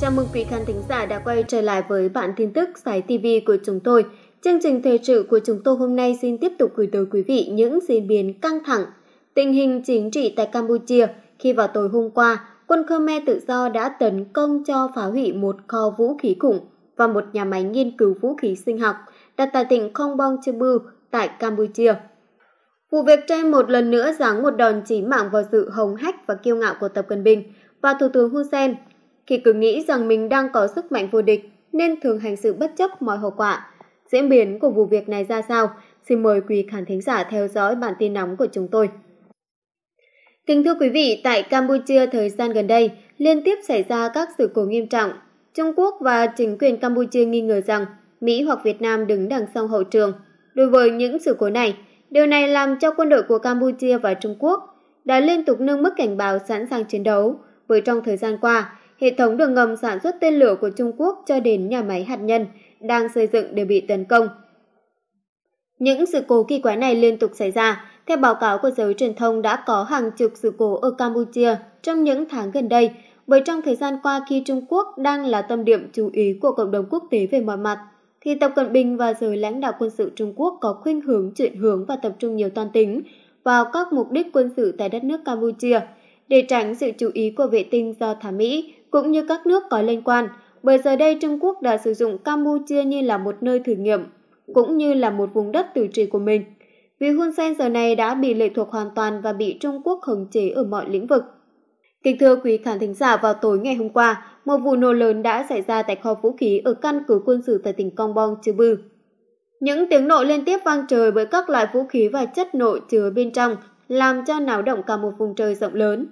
Chào mừng quý khán thính giả đã quay trở lại với bản tin tức Sài TV của chúng tôi. Chương trình thời sự của chúng tôi hôm nay xin tiếp tục gửi tới quý vị những diễn biến căng thẳng. Tình hình chính trị tại Campuchia khi vào tối hôm qua, quân Khmer tự do đã tấn công cho phá hủy một kho vũ khí khủng và một nhà máy nghiên cứu vũ khí sinh học đặt tại tỉnh Khong Bong tại Campuchia. Vụ việc trên một lần nữa giáng một đòn chí mạng vào sự hống hách và kiêu ngạo của Tập Cận Bình và Thủ tướng Hun Sen, khi cứ nghĩ rằng mình đang có sức mạnh vô địch nên thường hành sự bất chấp mọi hậu quả. Diễn biến của vụ việc này ra sao? Xin mời quý khán thính giả theo dõi bản tin nóng của chúng tôi. Kính thưa quý vị, tại Campuchia thời gian gần đây liên tiếp xảy ra các sự cố nghiêm trọng. Trung Quốc và chính quyền Campuchia nghi ngờ rằng Mỹ hoặc Việt Nam đứng đằng sau hậu trường. Đối với những sự cố này, Điều này làm cho quân đội của Campuchia và Trung Quốc đã liên tục nâng mức cảnh báo sẵn sàng chiến đấu, bởi trong thời gian qua, hệ thống đường ngầm sản xuất tên lửa của Trung Quốc cho đến nhà máy hạt nhân đang xây dựng đều bị tấn công. Những sự cố kỳ quái này liên tục xảy ra. Theo báo cáo của giới truyền thông đã có hàng chục sự cố ở Campuchia trong những tháng gần đây, bởi trong thời gian qua khi Trung Quốc đang là tâm điểm chú ý của cộng đồng quốc tế về mọi mặt, thì Tập Cận Bình và giới lãnh đạo quân sự Trung Quốc có khuynh hướng chuyển hướng và tập trung nhiều toan tính vào các mục đích quân sự tại đất nước Campuchia để tránh sự chú ý của vệ tinh do thả Mỹ cũng như các nước có liên quan, bởi giờ đây Trung Quốc đã sử dụng Campuchia như là một nơi thử nghiệm, cũng như là một vùng đất tự trị của mình. Vì Hun Sen giờ này đã bị lệ thuộc hoàn toàn và bị Trung Quốc khống chế ở mọi lĩnh vực. Kính thưa quý khán thính giả, vào tối ngày hôm qua, một vụ nổ lớn đã xảy ra tại kho vũ khí ở căn cứ quân sự tại tỉnh Kongbong, Bư. Những tiếng nổ liên tiếp vang trời với các loại vũ khí và chất nổ chứa bên trong làm cho náo động cả một vùng trời rộng lớn.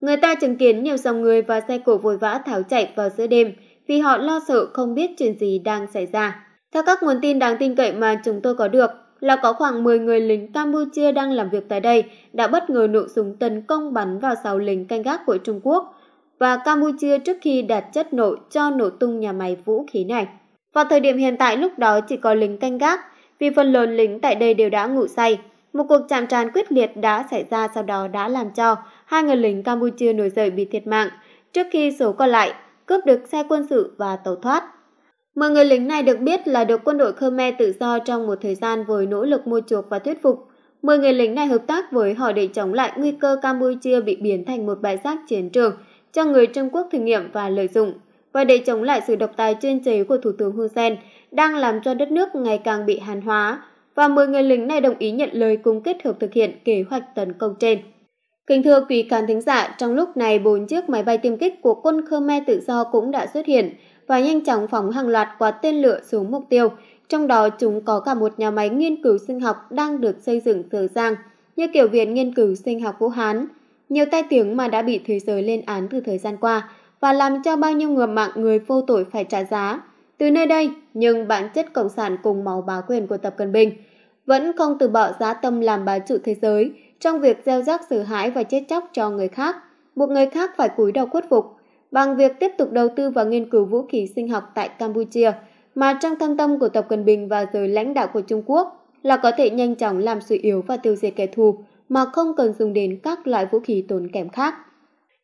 Người ta chứng kiến nhiều dòng người và xe cổ vội vã tháo chạy vào giữa đêm vì họ lo sợ không biết chuyện gì đang xảy ra. Theo các nguồn tin đáng tin cậy mà chúng tôi có được, là có khoảng 10 người lính Campuchia đang làm việc tại đây đã bất ngờ nổ súng tấn công bắn vào 6 lính canh gác của Trung Quốc và Campuchia trước khi đặt chất nổ cho nổ tung nhà máy vũ khí này. Vào thời điểm hiện tại lúc đó chỉ có lính canh gác, vì phần lớn lính tại đây đều đã ngủ say. Một cuộc chạm trán quyết liệt đã xảy ra sau đó đã làm cho hai người lính Campuchia nổi dậy bị thiệt mạng, trước khi số còn lại cướp được xe quân sự và tàu thoát. Mười người lính này được biết là được quân đội Khmer tự do trong một thời gian với nỗ lực mua chuộc và thuyết phục. Mười người lính này hợp tác với họ để chống lại nguy cơ Campuchia bị biến thành một bãi rác chiến trường – cho người Trung Quốc thử nghiệm và lợi dụng và để chống lại sự độc tài chuyên chế của Thủ tướng Hun Sen đang làm cho đất nước ngày càng bị hàn hóa và 10 người lính này đồng ý nhận lời cùng kết hợp thực hiện kế hoạch tấn công trên. Kính thưa quý khán thính giả, trong lúc này bốn chiếc máy bay tiêm kích của quân Khmer tự do cũng đã xuất hiện và nhanh chóng phóng hàng loạt quả tên lửa xuống mục tiêu. Trong đó chúng có cả một nhà máy nghiên cứu sinh học đang được xây dựng dở dàng như kiểu viện nghiên cứu sinh học Vũ Hán nhiều tai tiếng mà đã bị thế giới lên án từ thời gian qua và làm cho bao nhiêu người mạng người vô tội phải trả giá. Từ nơi đây, nhưng bản chất cộng sản cùng máu bá quyền của Tập Cận Bình vẫn không từ bỏ giá tâm làm bá chủ thế giới trong việc gieo rắc sự hãi và chết chóc cho người khác, buộc người khác phải cúi đầu khuất phục bằng việc tiếp tục đầu tư vào nghiên cứu vũ khí sinh học tại Campuchia mà trong thâm tâm của Tập Cận Bình và giới lãnh đạo của Trung Quốc là có thể nhanh chóng làm suy yếu và tiêu diệt kẻ thù, mà không cần dùng đến các loại vũ khí tốn kém khác.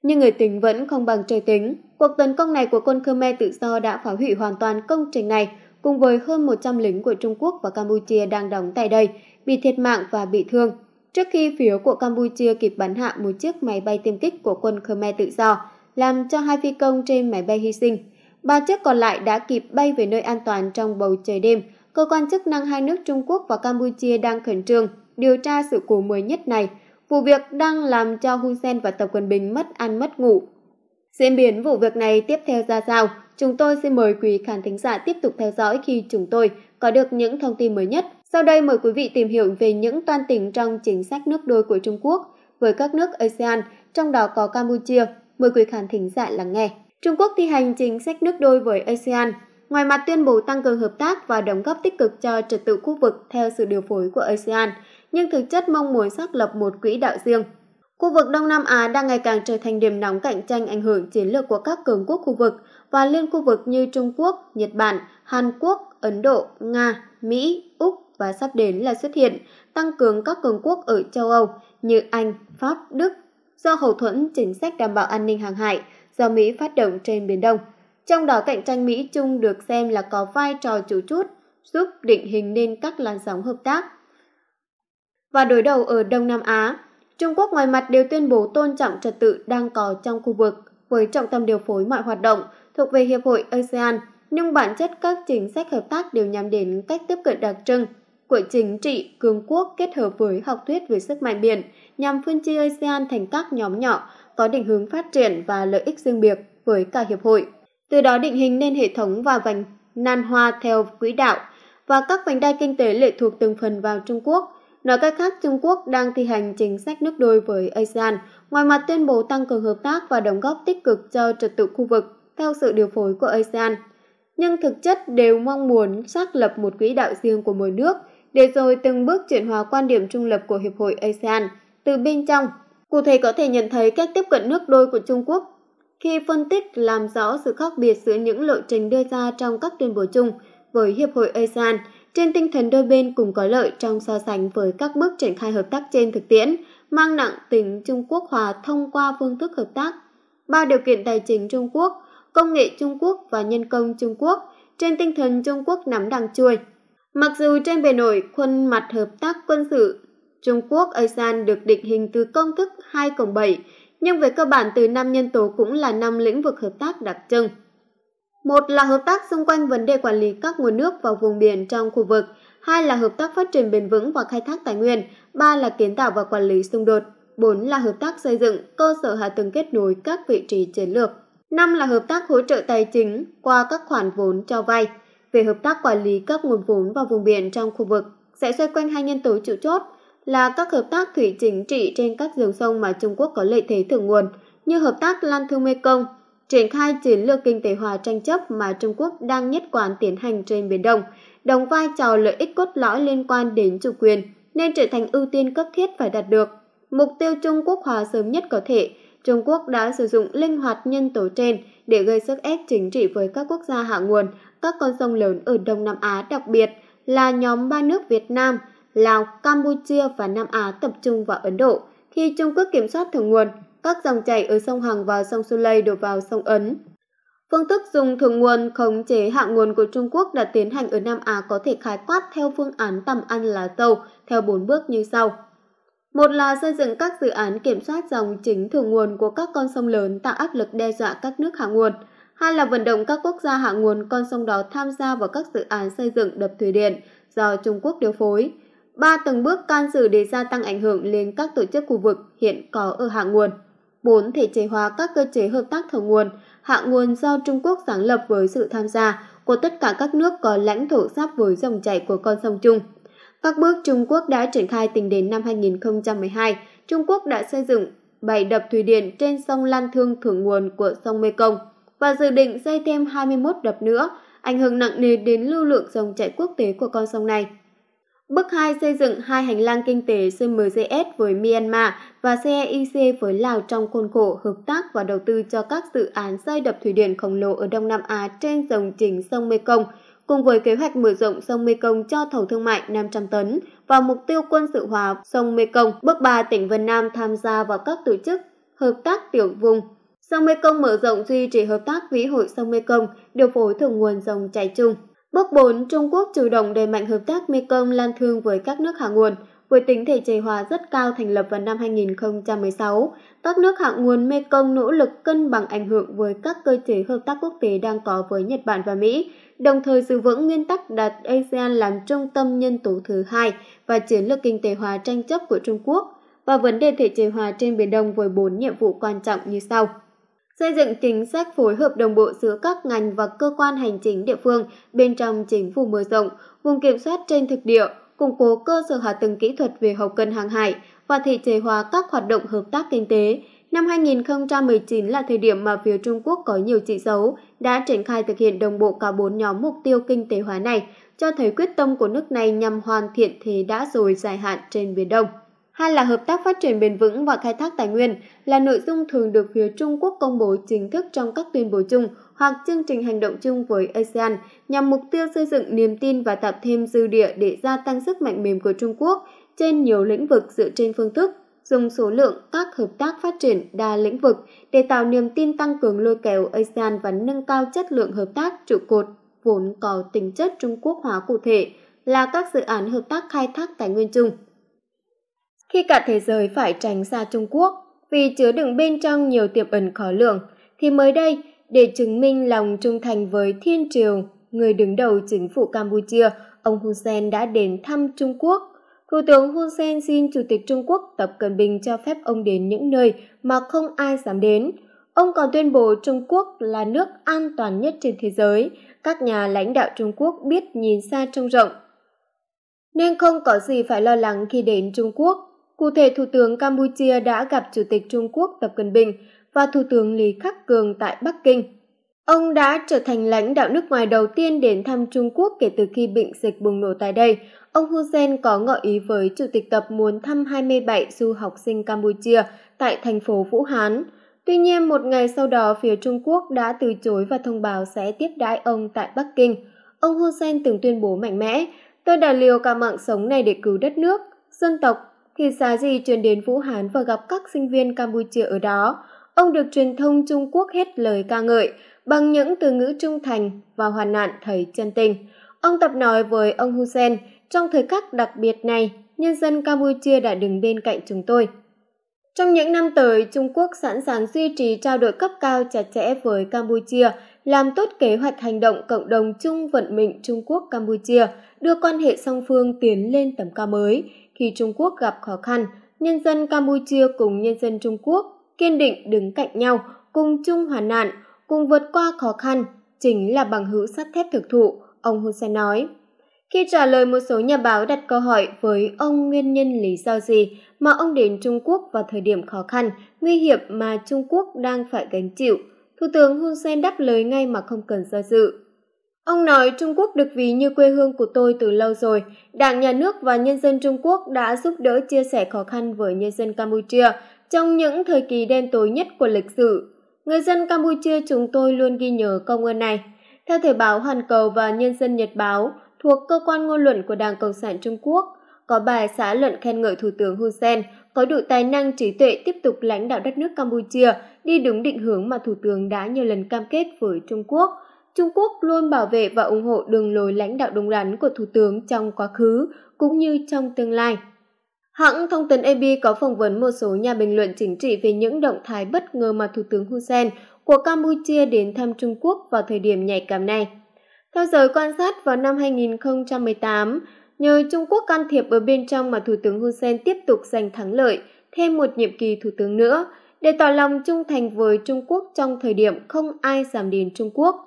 Nhưng người tình vẫn không bằng trời tính. Cuộc tấn công này của quân Khmer tự do đã phá hủy hoàn toàn công trình này cùng với hơn 100 lính của Trung Quốc và Campuchia đang đóng tại đây, bị thiệt mạng và bị thương. Trước khi phía của Campuchia kịp bắn hạ một chiếc máy bay tiêm kích của quân Khmer tự do, làm cho hai phi công trên máy bay hy sinh. Ba chiếc còn lại đã kịp bay về nơi an toàn trong bầu trời đêm. Cơ quan chức năng hai nước Trung Quốc và Campuchia đang khẩn trương điều tra sự cố mới nhất này, vụ việc đang làm cho Hun Sen và Tập Cận Bình mất ăn mất ngủ. Diễn biến vụ việc này tiếp theo ra sao? Chúng tôi xin mời quý khán thính giả tiếp tục theo dõi khi chúng tôi có được những thông tin mới nhất. Sau đây mời quý vị tìm hiểu về những toan tính trong chính sách nước đôi của Trung Quốc với các nước ASEAN, trong đó có Campuchia. Mời quý khán thính giả lắng nghe. Trung Quốc thi hành chính sách nước đôi với ASEAN ngoài mặt tuyên bố tăng cường hợp tác và đóng góp tích cực cho trật tự khu vực theo sự điều phối của ASEAN, nhưng thực chất mong muốn xác lập một quỹ đạo riêng. Khu vực Đông Nam Á đang ngày càng trở thành điểm nóng cạnh tranh ảnh hưởng chiến lược của các cường quốc khu vực và liên khu vực như Trung Quốc, Nhật Bản, Hàn Quốc, Ấn Độ, Nga, Mỹ, Úc và sắp đến là xuất hiện, tăng cường các cường quốc ở châu Âu như Anh, Pháp, Đức do hậu thuẫn chính sách đảm bảo an ninh hàng hải do Mỹ phát động trên Biển Đông – trong đó cạnh tranh Mỹ-Trung được xem là có vai trò chủ chốt giúp định hình nên các làn sóng hợp tác. Và đối đầu ở Đông Nam Á, Trung Quốc ngoài mặt đều tuyên bố tôn trọng trật tự đang có trong khu vực với trọng tâm điều phối mọi hoạt động thuộc về Hiệp hội ASEAN, nhưng bản chất các chính sách hợp tác đều nhắm đến cách tiếp cận đặc trưng của chính trị cường quốc kết hợp với học thuyết về sức mạnh biển nhằm phân chia ASEAN thành các nhóm nhỏ có định hướng phát triển và lợi ích riêng biệt với cả hiệp hội từ đó định hình nên hệ thống và vành nan hoa theo quỹ đạo và các vành đai kinh tế lệ thuộc từng phần vào Trung Quốc. Nói cách khác, Trung Quốc đang thi hành chính sách nước đôi với ASEAN, ngoài mặt tuyên bố tăng cường hợp tác và đóng góp tích cực cho trật tự khu vực theo sự điều phối của ASEAN. Nhưng thực chất đều mong muốn xác lập một quỹ đạo riêng của mỗi nước, để rồi từng bước chuyển hóa quan điểm trung lập của Hiệp hội ASEAN từ bên trong. Cụ thể có thể nhận thấy cách tiếp cận nước đôi của Trung Quốc khi phân tích làm rõ sự khác biệt giữa những lộ trình đưa ra trong các tuyên bố chung với Hiệp hội ASEAN trên tinh thần đôi bên cùng có lợi trong so sánh với các bước triển khai hợp tác trên thực tiễn, mang nặng tính Trung Quốc hòa thông qua phương thức hợp tác. Ba điều kiện tài chính Trung Quốc, công nghệ Trung Quốc và nhân công Trung Quốc trên tinh thần Trung Quốc nắm đằng chuôi. Mặc dù trên bề nổi khuôn mặt hợp tác quân sự, Trung Quốc ASEAN được định hình từ công thức 2 cộng 7 nhưng về cơ bản từ năm nhân tố cũng là năm lĩnh vực hợp tác đặc trưng. Một là hợp tác xung quanh vấn đề quản lý các nguồn nước và vùng biển trong khu vực, hai là hợp tác phát triển bền vững và khai thác tài nguyên, ba là kiến tạo và quản lý xung đột, bốn là hợp tác xây dựng cơ sở hạ tầng kết nối các vị trí chiến lược, năm là hợp tác hỗ trợ tài chính qua các khoản vốn cho vay. Về hợp tác quản lý các nguồn vốn và vùng biển trong khu vực sẽ xoay quanh hai nhân tố chủ chốt là các hợp tác thủy chính trị trên các dòng sông mà Trung Quốc có lợi thế thượng nguồn, như hợp tác Lan Thương Mekong, triển khai chiến lược kinh tế hòa tranh chấp mà Trung Quốc đang nhất quán tiến hành trên Biển Đông, đóng vai trò lợi ích cốt lõi liên quan đến chủ quyền, nên trở thành ưu tiên cấp thiết phải đạt được. Mục tiêu Trung Quốc hòa sớm nhất có thể, Trung Quốc đã sử dụng linh hoạt nhân tố trên để gây sức ép chính trị với các quốc gia hạ nguồn, các con sông lớn ở Đông Nam Á đặc biệt là nhóm ba nước Việt Nam – Lào, Campuchia và Nam Á tập trung vào Ấn Độ khi Trung Quốc kiểm soát thượng nguồn, các dòng chảy ở sông Hằng và sông Su đổ vào sông Ấn. Phương thức dùng thượng nguồn khống chế hạ nguồn của Trung Quốc đã tiến hành ở Nam Á có thể khái quát theo phương án tầm ăn lá tàu theo 4 bước như sau. Một là xây dựng các dự án kiểm soát dòng chính thượng nguồn của các con sông lớn tạo áp lực đe dọa các nước hạ nguồn. Hai là vận động các quốc gia hạ nguồn con sông đó tham gia vào các dự án xây dựng đập thủy điện do Trung Quốc điều phối ba từng bước can dự để gia tăng ảnh hưởng lên các tổ chức khu vực hiện có ở hạ nguồn. 4. Thể chế hóa các cơ chế hợp tác thượng nguồn, hạ nguồn do Trung Quốc sáng lập với sự tham gia của tất cả các nước có lãnh thổ giáp với dòng chảy của con sông chung. Các bước Trung Quốc đã triển khai tính đến năm 2012, Trung Quốc đã xây dựng bảy đập thủy điện trên sông Lan Thương thượng nguồn của sông Mekong và dự định xây thêm 21 đập nữa, ảnh hưởng nặng nề đến lưu lượng dòng chảy quốc tế của con sông này. Bước 2 xây dựng hai hành lang kinh tế CMGS với Myanmar và CEIC e với Lào trong khuôn khổ hợp tác và đầu tư cho các dự án xây đập thủy điện khổng lồ ở Đông Nam Á trên dòng chính sông Mekong, cùng với kế hoạch mở rộng sông Mekong cho thầu thương mại 500 tấn và mục tiêu quân sự hóa sông Mekong. Bước 3, tỉnh Vân Nam tham gia vào các tổ chức hợp tác tiểu vùng. Sông Mekong mở rộng duy trì hợp tác với hội sông Mekong, điều phối thượng nguồn dòng chảy chung. Bước 4. Trung Quốc chủ động đẩy mạnh hợp tác Mekong lan thương với các nước hạ nguồn, với tính thể chế hóa rất cao thành lập vào năm 2016. Các nước hạ nguồn Mekong nỗ lực cân bằng ảnh hưởng với các cơ chế hợp tác quốc tế đang có với Nhật Bản và Mỹ, đồng thời giữ vững nguyên tắc đặt ASEAN làm trung tâm nhân tố thứ hai và chiến lược kinh tế hóa tranh chấp của Trung Quốc và vấn đề thể chế hóa trên Biển Đông với bốn nhiệm vụ quan trọng như sau xây dựng chính sách phối hợp đồng bộ giữa các ngành và cơ quan hành chính địa phương bên trong chính phủ mở rộng, vùng kiểm soát trên thực địa, củng cố cơ sở hạ tầng kỹ thuật về hậu cần hàng hải và thể chế hóa các hoạt động hợp tác kinh tế. Năm 2019 là thời điểm mà phía Trung Quốc có nhiều chỉ dấu, đã triển khai thực hiện đồng bộ cả bốn nhóm mục tiêu kinh tế hóa này, cho thấy quyết tâm của nước này nhằm hoàn thiện thế đã rồi dài hạn trên Biển Đông hai là hợp tác phát triển bền vững và khai thác tài nguyên là nội dung thường được phía Trung Quốc công bố chính thức trong các tuyên bố chung hoặc chương trình hành động chung với ASEAN nhằm mục tiêu xây dựng niềm tin và tạo thêm dư địa để gia tăng sức mạnh mềm của Trung Quốc trên nhiều lĩnh vực dựa trên phương thức dùng số lượng các hợp tác phát triển đa lĩnh vực để tạo niềm tin tăng cường lôi kéo ASEAN và nâng cao chất lượng hợp tác trụ cột vốn có tính chất Trung Quốc hóa cụ thể là các dự án hợp tác khai thác tài nguyên chung. Khi cả thế giới phải tránh xa Trung Quốc vì chứa đựng bên trong nhiều tiềm ẩn khó lường, thì mới đây, để chứng minh lòng trung thành với Thiên Triều, người đứng đầu chính phủ Campuchia, ông Hun Sen đã đến thăm Trung Quốc. Thủ tướng Hun Sen xin Chủ tịch Trung Quốc Tập Cận Bình cho phép ông đến những nơi mà không ai dám đến. Ông còn tuyên bố Trung Quốc là nước an toàn nhất trên thế giới. Các nhà lãnh đạo Trung Quốc biết nhìn xa trông rộng. Nên không có gì phải lo lắng khi đến Trung Quốc. Cụ thể, Thủ tướng Campuchia đã gặp Chủ tịch Trung Quốc Tập Cận Bình và Thủ tướng Lý Khắc Cường tại Bắc Kinh. Ông đã trở thành lãnh đạo nước ngoài đầu tiên đến thăm Trung Quốc kể từ khi bệnh dịch bùng nổ tại đây. Ông Hun Sen có ngợi ý với Chủ tịch Tập muốn thăm 27 du học sinh Campuchia tại thành phố Vũ Hán. Tuy nhiên, một ngày sau đó, phía Trung Quốc đã từ chối và thông báo sẽ tiếp đãi ông tại Bắc Kinh. Ông Hun Sen từng tuyên bố mạnh mẽ, tôi đã liều cả mạng sống này để cứu đất nước, dân tộc thì xá gì truyền đến Vũ Hán và gặp các sinh viên Campuchia ở đó. Ông được truyền thông Trung Quốc hết lời ca ngợi bằng những từ ngữ trung thành và hoàn nạn thầy chân tình. Ông tập nói với ông Hun trong thời khắc đặc biệt này, nhân dân Campuchia đã đứng bên cạnh chúng tôi. Trong những năm tới, Trung Quốc sẵn sàng duy trì trao đổi cấp cao chặt chẽ với Campuchia, làm tốt kế hoạch hành động cộng đồng chung vận mệnh Trung Quốc Campuchia, đưa quan hệ song phương tiến lên tầm cao mới, khi Trung Quốc gặp khó khăn, nhân dân Campuchia cùng nhân dân Trung Quốc kiên định đứng cạnh nhau, cùng chung hoàn nạn, cùng vượt qua khó khăn, chính là bằng hữu sắt thép thực thụ, ông Hun Sen nói. Khi trả lời một số nhà báo đặt câu hỏi với ông nguyên nhân lý do gì mà ông đến Trung Quốc vào thời điểm khó khăn, nguy hiểm mà Trung Quốc đang phải gánh chịu, Thủ tướng Hun Sen đáp lời ngay mà không cần do dự. Ông nói Trung Quốc được ví như quê hương của tôi từ lâu rồi. Đảng, nhà nước và nhân dân Trung Quốc đã giúp đỡ chia sẻ khó khăn với nhân dân Campuchia trong những thời kỳ đen tối nhất của lịch sử. Người dân Campuchia chúng tôi luôn ghi nhớ công ơn này. Theo Thời báo Hoàn Cầu và Nhân dân Nhật báo, thuộc cơ quan ngôn luận của Đảng Cộng sản Trung Quốc, có bài xã luận khen ngợi Thủ tướng Hun Sen có đủ tài năng trí tuệ tiếp tục lãnh đạo đất nước Campuchia đi đúng định hướng mà Thủ tướng đã nhiều lần cam kết với Trung Quốc – Trung Quốc luôn bảo vệ và ủng hộ đường lối lãnh đạo đúng đắn của Thủ tướng trong quá khứ cũng như trong tương lai. Hãng thông tấn AP có phỏng vấn một số nhà bình luận chính trị về những động thái bất ngờ mà Thủ tướng Hun Sen của Campuchia đến thăm Trung Quốc vào thời điểm nhạy cảm này. Theo giới quan sát, vào năm 2018, nhờ Trung Quốc can thiệp ở bên trong mà Thủ tướng Hun Sen tiếp tục giành thắng lợi, thêm một nhiệm kỳ Thủ tướng nữa, để tỏ lòng trung thành với Trung Quốc trong thời điểm không ai giảm đến Trung Quốc.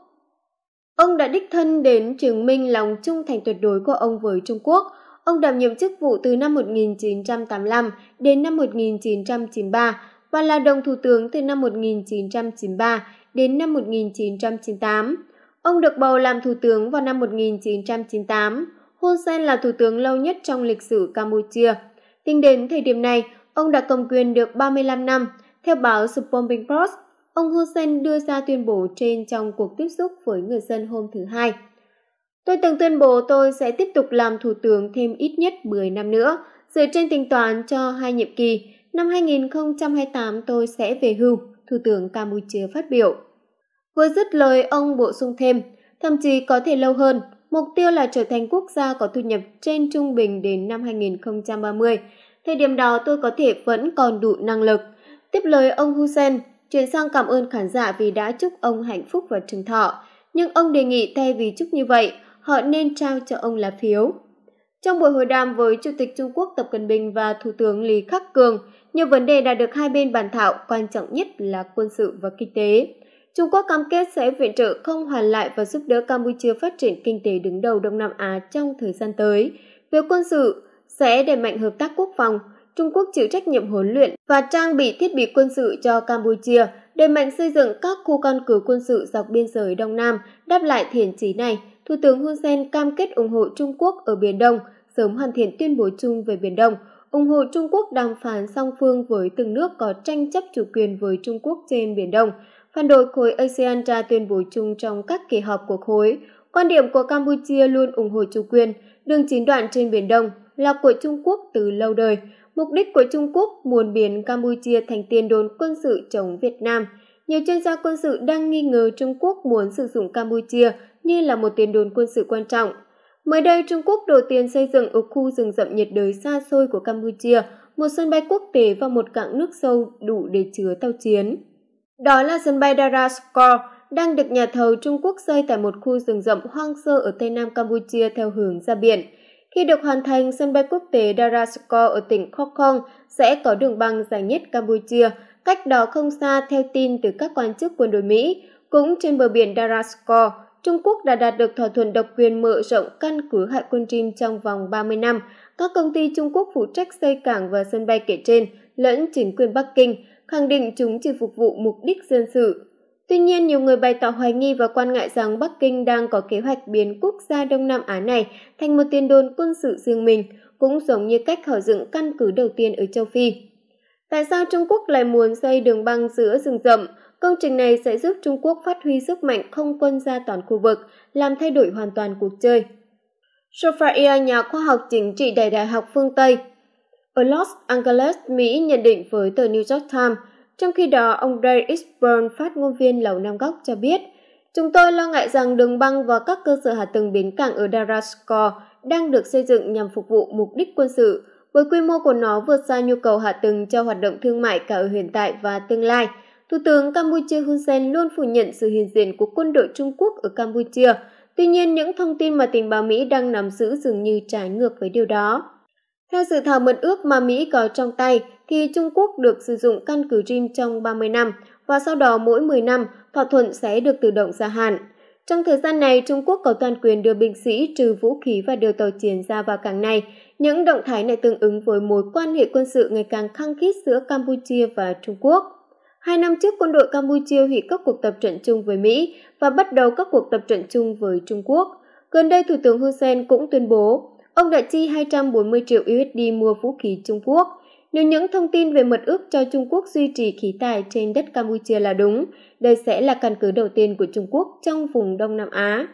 Ông đã đích thân đến chứng minh lòng trung thành tuyệt đối của ông với Trung Quốc. Ông đảm nhiệm chức vụ từ năm 1985 đến năm 1993 và là đồng thủ tướng từ năm 1993 đến năm 1998. Ông được bầu làm thủ tướng vào năm 1998. Hun Sen là thủ tướng lâu nhất trong lịch sử Campuchia. Tính đến thời điểm này, ông đã cầm quyền được 35 năm. Theo báo Supomping Post, Ông Hun đưa ra tuyên bố trên trong cuộc tiếp xúc với người dân hôm thứ Hai. Tôi từng tuyên bố tôi sẽ tiếp tục làm thủ tướng thêm ít nhất 10 năm nữa, dựa trên tính toán cho hai nhiệm kỳ. Năm 2028 tôi sẽ về hưu, Thủ tướng Campuchia phát biểu. Vừa dứt lời ông bổ sung thêm, thậm chí có thể lâu hơn, mục tiêu là trở thành quốc gia có thu nhập trên trung bình đến năm 2030. Thời điểm đó tôi có thể vẫn còn đủ năng lực. Tiếp lời ông Hussein, chuyển sang cảm ơn khán giả vì đã chúc ông hạnh phúc và trường thọ. Nhưng ông đề nghị thay vì chúc như vậy, họ nên trao cho ông lá phiếu. Trong buổi hội đàm với Chủ tịch Trung Quốc Tập Cận Bình và Thủ tướng Lý Khắc Cường, nhiều vấn đề đã được hai bên bàn thảo, quan trọng nhất là quân sự và kinh tế. Trung Quốc cam kết sẽ viện trợ không hoàn lại và giúp đỡ Campuchia phát triển kinh tế đứng đầu Đông Nam Á trong thời gian tới. Về quân sự, sẽ đẩy mạnh hợp tác quốc phòng, Trung Quốc chịu trách nhiệm huấn luyện và trang bị thiết bị quân sự cho Campuchia, đẩy mạnh xây dựng các khu căn cứ quân sự dọc biên giới Đông Nam, đáp lại thiện chí này, Thủ tướng Hun Sen cam kết ủng hộ Trung Quốc ở Biển Đông, sớm hoàn thiện tuyên bố chung về Biển Đông, ủng hộ Trung Quốc đàm phán song phương với từng nước có tranh chấp chủ quyền với Trung Quốc trên Biển Đông, phản đối khối ASEAN ra tuyên bố chung trong các kỳ họp của khối. Quan điểm của Campuchia luôn ủng hộ chủ quyền, đường chín đoạn trên Biển Đông là của Trung Quốc từ lâu đời, Mục đích của Trung Quốc muốn biến Campuchia thành tiền đồn quân sự chống Việt Nam. Nhiều chuyên gia quân sự đang nghi ngờ Trung Quốc muốn sử dụng Campuchia như là một tiền đồn quân sự quan trọng. Mới đây, Trung Quốc đầu tiên xây dựng ở khu rừng rậm nhiệt đới xa xôi của Campuchia một sân bay quốc tế và một cảng nước sâu đủ để chứa tàu chiến. Đó là sân bay Daraskor, đang được nhà thầu Trung Quốc xây tại một khu rừng rậm hoang sơ ở Tây Nam Campuchia theo hướng ra biển. Khi được hoàn thành, sân bay quốc tế Darasukor ở tỉnh Khokhong sẽ có đường băng dài nhất Campuchia, cách đó không xa theo tin từ các quan chức quân đội Mỹ. Cũng trên bờ biển Darasukor, Trung Quốc đã đạt được thỏa thuận độc quyền mở rộng căn cứ hải quân Jin trong vòng 30 năm. Các công ty Trung Quốc phụ trách xây cảng và sân bay kể trên lẫn chính quyền Bắc Kinh khẳng định chúng chỉ phục vụ mục đích dân sự Tuy nhiên, nhiều người bày tỏ hoài nghi và quan ngại rằng Bắc Kinh đang có kế hoạch biến quốc gia Đông Nam Á này thành một tiền đồn quân sự riêng mình, cũng giống như cách họ dựng căn cứ đầu tiên ở châu Phi. Tại sao Trung Quốc lại muốn xây đường băng giữa rừng rậm? Công trình này sẽ giúp Trung Quốc phát huy sức mạnh không quân ra toàn khu vực, làm thay đổi hoàn toàn cuộc chơi. Sophia, nhà khoa học chính trị đại Đại học phương Tây, ở Los Angeles, Mỹ nhận định với tờ New York Times trong khi đó, ông Ray Isburn, phát ngôn viên Lầu Nam Góc cho biết, Chúng tôi lo ngại rằng đường băng và các cơ sở hạ tầng bến cảng ở Daraskor đang được xây dựng nhằm phục vụ mục đích quân sự, với quy mô của nó vượt xa nhu cầu hạ tầng cho hoạt động thương mại cả ở hiện tại và tương lai. Thủ tướng Campuchia Hun Sen luôn phủ nhận sự hiện diện của quân đội Trung Quốc ở Campuchia. Tuy nhiên, những thông tin mà tình báo Mỹ đang nắm giữ dường như trái ngược với điều đó. Theo dự thảo mật ước mà Mỹ có trong tay, khi Trung Quốc được sử dụng căn cứ Jim trong 30 năm và sau đó mỗi 10 năm thỏa thuận sẽ được tự động gia hạn. Trong thời gian này, Trung Quốc có toàn quyền đưa binh sĩ trừ vũ khí và điều tàu chiến ra vào cảng này. Những động thái này tương ứng với mối quan hệ quân sự ngày càng khăng khít giữa Campuchia và Trung Quốc. Hai năm trước, quân đội Campuchia hủy các cuộc tập trận chung với Mỹ và bắt đầu các cuộc tập trận chung với Trung Quốc. Gần đây, Thủ tướng Hun Sen cũng tuyên bố ông đã chi 240 triệu USD mua vũ khí Trung Quốc nếu những thông tin về mật ước cho Trung Quốc duy trì khí tài trên đất Campuchia là đúng, đây sẽ là căn cứ đầu tiên của Trung Quốc trong vùng Đông Nam Á.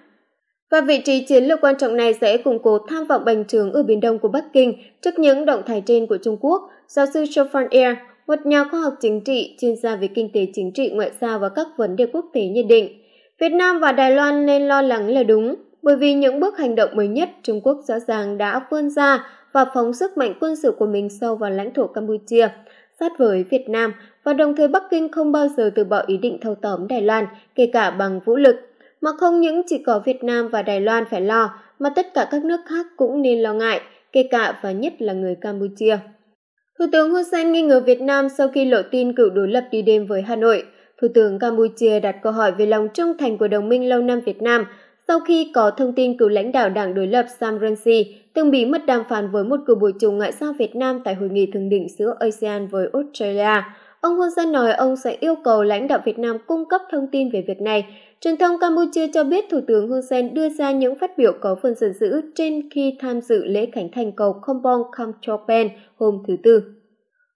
Và vị trí chiến lược quan trọng này sẽ củng cố tham vọng bành trướng ở Biển Đông của Bắc Kinh trước những động thái trên của Trung Quốc, giáo sư Chofan Air, một nhà khoa học chính trị, chuyên gia về kinh tế chính trị ngoại giao và các vấn đề quốc tế nhận định. Việt Nam và Đài Loan nên lo lắng là đúng, bởi vì những bước hành động mới nhất Trung Quốc rõ ràng đã vươn ra và phóng sức mạnh quân sự của mình sâu vào lãnh thổ Campuchia, sát với Việt Nam và đồng thời Bắc Kinh không bao giờ từ bỏ ý định thâu tóm Đài Loan, kể cả bằng vũ lực. Mà không những chỉ có Việt Nam và Đài Loan phải lo, mà tất cả các nước khác cũng nên lo ngại, kể cả và nhất là người Campuchia. Thủ tướng Hun Sen nghi ngờ Việt Nam sau khi lộ tin cựu đối lập đi đêm với Hà Nội. Thủ tướng Campuchia đặt câu hỏi về lòng trung thành của đồng minh lâu năm Việt Nam sau khi có thông tin cựu lãnh đạo đảng đối lập Sam Rainsy từng bí mất đàm phán với một cựu bộ trưởng ngoại giao Việt Nam tại hội nghị thượng đỉnh giữa ASEAN với Australia, ông Hun Sen nói ông sẽ yêu cầu lãnh đạo Việt Nam cung cấp thông tin về việc này. Truyền thông Campuchia cho biết Thủ tướng Hun Sen đưa ra những phát biểu có phần giận dữ trên khi tham dự lễ khánh thành cầu Kompong Kamchopen hôm thứ Tư.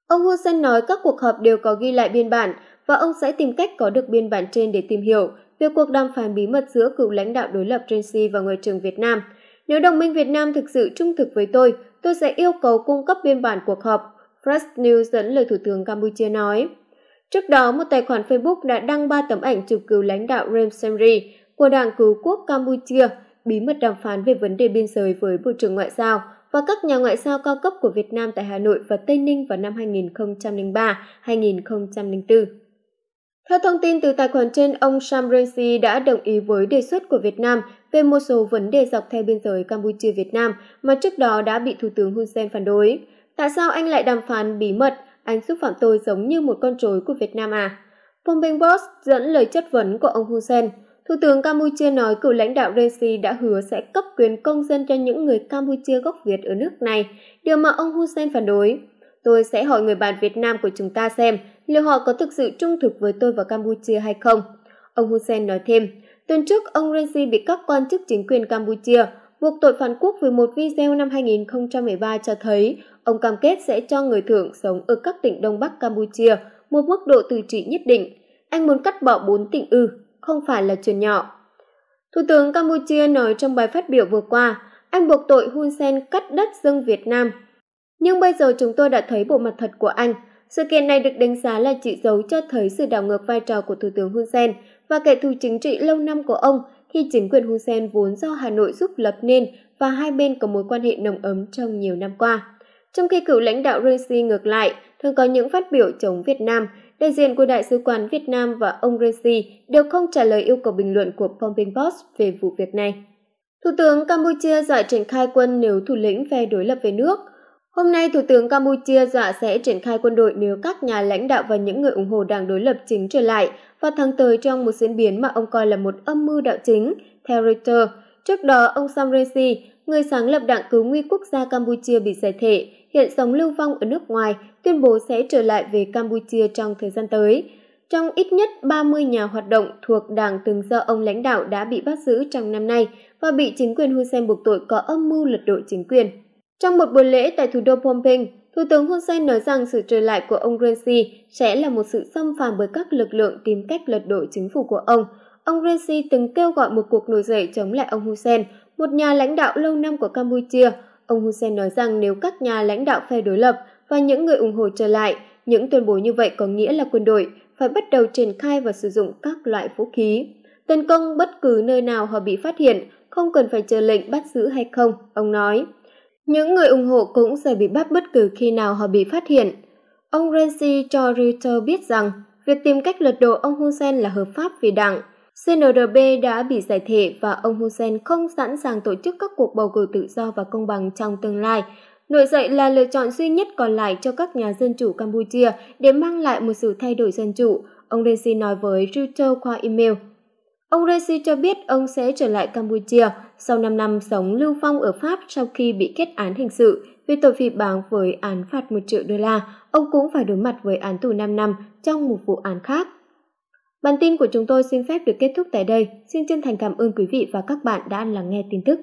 Ông Hun Sen nói các cuộc họp đều có ghi lại biên bản và ông sẽ tìm cách có được biên bản trên để tìm hiểu về cuộc đàm phán bí mật giữa cựu lãnh đạo đối lập Renzi và người trường Việt Nam. Nếu đồng minh Việt Nam thực sự trung thực với tôi, tôi sẽ yêu cầu cung cấp biên bản cuộc họp, Press News dẫn lời Thủ tướng Campuchia nói. Trước đó, một tài khoản Facebook đã đăng ba tấm ảnh chụp cựu lãnh đạo Rem Semri của Đảng Cứu Quốc Campuchia bí mật đàm phán về vấn đề biên giới với Bộ trưởng Ngoại giao và các nhà ngoại giao cao cấp của Việt Nam tại Hà Nội và Tây Ninh vào năm 2003-2004. Theo thông tin từ tài khoản trên, ông Sam Rensi đã đồng ý với đề xuất của Việt Nam về một số vấn đề dọc theo biên giới Campuchia-Việt Nam mà trước đó đã bị Thủ tướng Hun Sen phản đối. Tại sao anh lại đàm phán bí mật? Anh xúc phạm tôi giống như một con rối của Việt Nam à? Pompeng Boss dẫn lời chất vấn của ông Hun Sen. Thủ tướng Campuchia nói cựu lãnh đạo Rensi đã hứa sẽ cấp quyền công dân cho những người Campuchia gốc Việt ở nước này, điều mà ông Hun Sen phản đối. Tôi sẽ hỏi người bạn Việt Nam của chúng ta xem liệu họ có thực sự trung thực với tôi và Campuchia hay không. Ông Hun Sen nói thêm, tuần trước ông Renzi bị các quan chức chính quyền Campuchia buộc tội phản quốc với một video năm 2013 cho thấy ông cam kết sẽ cho người thưởng sống ở các tỉnh Đông Bắc Campuchia một mức độ tự trị nhất định. Anh muốn cắt bỏ bốn tỉnh ư, không phải là chuyện nhỏ. Thủ tướng Campuchia nói trong bài phát biểu vừa qua, anh buộc tội Hun Sen cắt đất dân Việt Nam nhưng bây giờ chúng tôi đã thấy bộ mặt thật của anh. Sự kiện này được đánh giá là chỉ dấu cho thấy sự đảo ngược vai trò của Thủ tướng Hun Sen và kẻ thù chính trị lâu năm của ông khi chính quyền Hun Sen vốn do Hà Nội giúp lập nên và hai bên có mối quan hệ nồng ấm trong nhiều năm qua. Trong khi cựu lãnh đạo Renzi ngược lại, thường có những phát biểu chống Việt Nam, đại diện của Đại sứ quán Việt Nam và ông Renzi đều không trả lời yêu cầu bình luận của Pomping Post về vụ việc này. Thủ tướng Campuchia giải triển khai quân nếu thủ lĩnh phe đối lập về nước, Hôm nay, Thủ tướng Campuchia dọa dạ sẽ triển khai quân đội nếu các nhà lãnh đạo và những người ủng hộ đảng đối lập chính trở lại vào tháng tới trong một diễn biến mà ông coi là một âm mưu đạo chính, theo Reuters. Trước đó, ông Sam Samresi, người sáng lập đảng cứu nguy quốc gia Campuchia bị giải thể, hiện sống lưu vong ở nước ngoài, tuyên bố sẽ trở lại về Campuchia trong thời gian tới. Trong ít nhất 30 nhà hoạt động thuộc đảng từng do ông lãnh đạo đã bị bắt giữ trong năm nay và bị chính quyền Hun Sen buộc tội có âm mưu lật đổ chính quyền. Trong một buổi lễ tại thủ đô Phnom Penh, Thủ tướng Hun Sen nói rằng sự trở lại của ông Renzi sẽ là một sự xâm phạm bởi các lực lượng tìm cách lật đổ chính phủ của ông. Ông Renzi từng kêu gọi một cuộc nổi dậy chống lại ông Hun Sen, một nhà lãnh đạo lâu năm của Campuchia. Ông Hun Sen nói rằng nếu các nhà lãnh đạo phe đối lập và những người ủng hộ trở lại, những tuyên bố như vậy có nghĩa là quân đội phải bắt đầu triển khai và sử dụng các loại vũ khí. Tấn công bất cứ nơi nào họ bị phát hiện, không cần phải chờ lệnh bắt giữ hay không, ông nói. Những người ủng hộ cũng sẽ bị bắt bất cứ khi nào họ bị phát hiện. Ông Renzi cho Reuters biết rằng việc tìm cách lật đổ ông Hun Sen là hợp pháp vì đảng. CNRB đã bị giải thể và ông Hun Sen không sẵn sàng tổ chức các cuộc bầu cử tự do và công bằng trong tương lai. Nội dậy là lựa chọn duy nhất còn lại cho các nhà dân chủ Campuchia để mang lại một sự thay đổi dân chủ, ông Renzi nói với Reuters qua email. Ông Raisi cho biết ông sẽ trở lại Campuchia sau 5 năm sống lưu vong ở Pháp sau khi bị kết án hình sự vì tội phỉ báng với án phạt 1 triệu đô la. Ông cũng phải đối mặt với án tù 5 năm trong một vụ án khác. Bản tin của chúng tôi xin phép được kết thúc tại đây. Xin chân thành cảm ơn quý vị và các bạn đã lắng nghe tin tức.